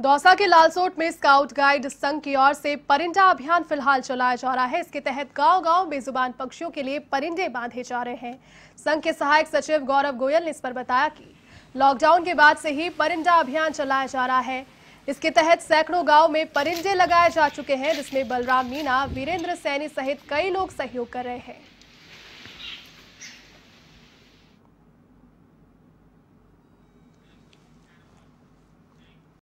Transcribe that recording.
दौसा के लालसोट में scout guide संघ की ओर से परिंदा अभियान फिलहाल चलाया जा रहा है इसके तहत गांव-गांव बेजुबान पक्षियों के लिए परिंदे बांधे जा रहे हैं संघ के सहायक सचिव गौरव गोयल ने इस पर बताया कि लॉकडाउन के बाद से ही परिंदा अभियान चलाया जा रहा है इसके तहत सैकड़ों गांव में परिंदे लगाए जा चुके हैं जिसमें बलराम मीना वीरेंद्र सैनी सहित कई लोग सहयोग कर रहे हैं